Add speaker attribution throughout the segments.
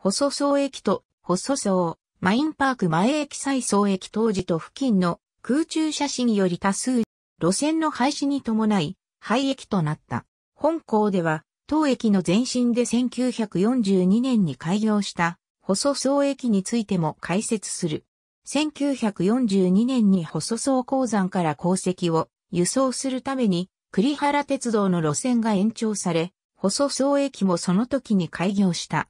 Speaker 1: 細層駅と細層、マインパーク前駅再層駅当時と付近の空中写真より多数路線の廃止に伴い廃駅となった。本校では当駅の前身で1942年に開業した細層駅についても解説する。1942年に細層鉱山から鉱石を輸送するために栗原鉄道の路線が延長され、細層駅もその時に開業した。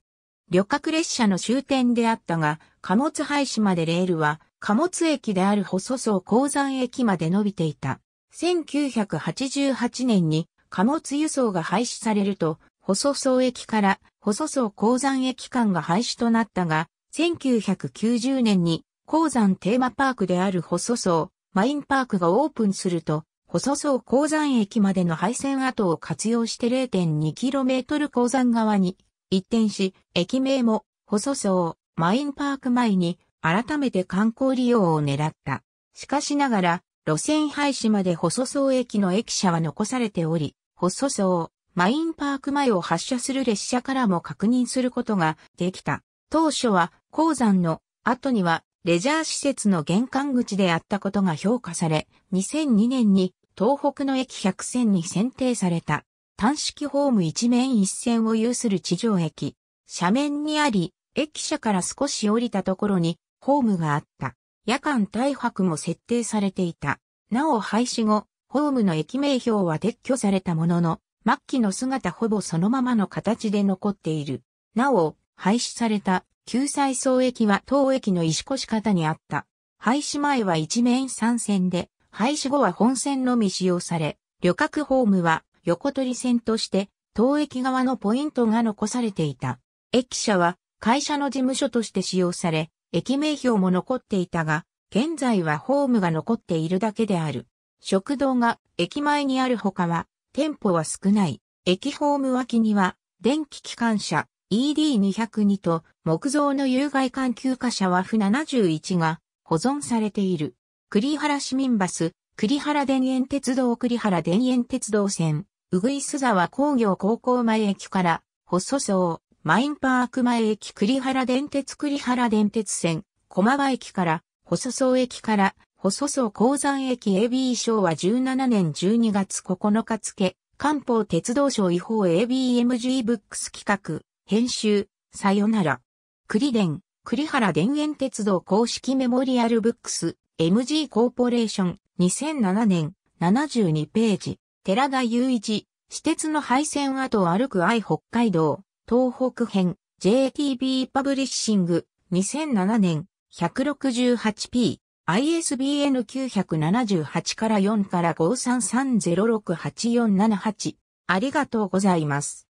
Speaker 1: 旅客列車の終点であったが、貨物廃止までレールは、貨物駅である細層鉱山駅まで伸びていた。1988年に貨物輸送が廃止されると、細層駅から細層鉱山駅間が廃止となったが、1990年に鉱山テーマパークである細層マインパークがオープンすると、細層鉱山駅までの廃線跡を活用して 0.2km 鉱山側に一転し、駅名も、細層、マインパーク前に、改めて観光利用を狙った。しかしながら、路線廃止まで細層駅の駅舎は残されており、細層、マインパーク前を発車する列車からも確認することができた。当初は、鉱山の後には、レジャー施設の玄関口であったことが評価され、2002年に東北の駅100選に選定された。単式ホーム一面一線を有する地上駅。斜面にあり、駅舎から少し降りたところにホームがあった。夜間退白も設定されていた。なお廃止後、ホームの駅名標は撤去されたものの、末期の姿ほぼそのままの形で残っている。なお、廃止された救済総駅は当駅の石越方にあった。廃止前は一面三線で、廃止後は本線のみ使用され、旅客ホームは横取り線として、当駅側のポイントが残されていた。駅舎は会社の事務所として使用され、駅名標も残っていたが、現在はホームが残っているだけである。食堂が駅前にあるほかは、店舗は少ない。駅ホーム脇には、電気機関車 ED202 と木造の有害環境貨車は F71 が保存されている。栗原市民バス、栗原田園鉄道栗原田園鉄道線、うぐいす沢工業高校前駅から、細層、マインパーク前駅栗原電鉄栗原電鉄線、駒場駅から、細層駅から、細層鉱山駅 AB 賞は17年12月9日付、官報鉄道省違法 ABMG ブックス企画、編集、さよなら。栗電、栗原田園鉄道公式メモリアルブックス、MG コーポレーション、2007年、72ページ。寺田雄一、私鉄の廃線跡を歩く愛北海道、東北編、JTB パブリッシング、2007年、168p、ISBN 978から4から53306847 8ありがとうございます。